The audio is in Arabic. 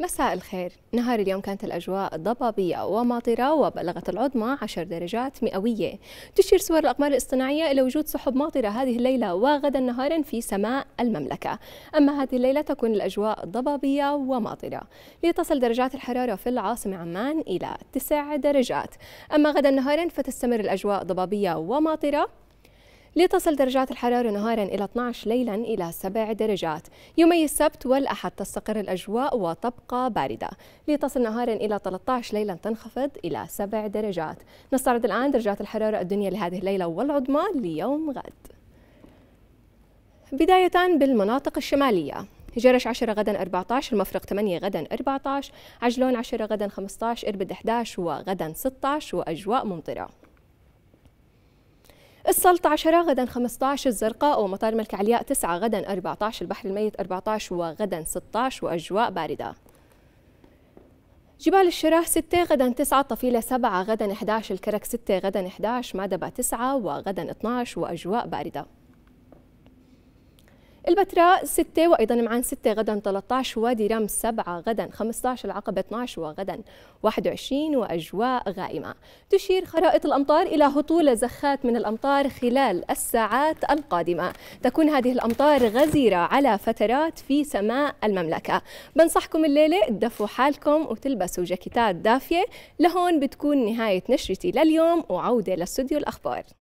مساء الخير نهار اليوم كانت الأجواء ضبابية وماطرة وبلغت العظمى 10 درجات مئوية تشير صور الأقمار الاصطناعية إلى وجود سحب ماطرة هذه الليلة وغدا نهارا في سماء المملكة أما هذه الليلة تكون الأجواء ضبابية وماطرة لتصل درجات الحرارة في العاصمة عمان إلى 9 درجات أما غدا نهارا فتستمر الأجواء ضبابية وماطرة لتصل درجات الحرارة نهارا إلى 12 ليلا إلى 7 درجات يومي السبت والأحد تستقر الأجواء وتبقى باردة لتصل نهارا إلى 13 ليلا تنخفض إلى 7 درجات نستعرض الآن درجات الحرارة الدنيا لهذه الليلة والعظمى ليوم غد بداية بالمناطق الشمالية جرش 10 غدا 14 المفرق 8 غدا 14 عجلون 10 غدا 15 إربد 11 وغدا 16 وأجواء ممطرة السلطة 10 غدا 15 الزرقاء ومطار ملك علياء 9 غدا 14 البحر الميت 14 وغدا 16 وأجواء باردة جبال الشراه 6 غدا 9 طفيلة 7 غدا 11 الكرك 6 غدا 11 مادبة 9 وغدا 12 وأجواء باردة البتراء 6 وأيضا معان 6 غدا 13 وادي رم 7 غدا 15 العقبة 12 وغدا 21 وأجواء غائمة تشير خرائط الأمطار إلى هطول زخات من الأمطار خلال الساعات القادمة تكون هذه الأمطار غزيرة على فترات في سماء المملكة بنصحكم الليلة تدفوا حالكم وتلبسوا جاكيتات دافية لهون بتكون نهاية نشرتي لليوم وعودة لاستوديو الأخبار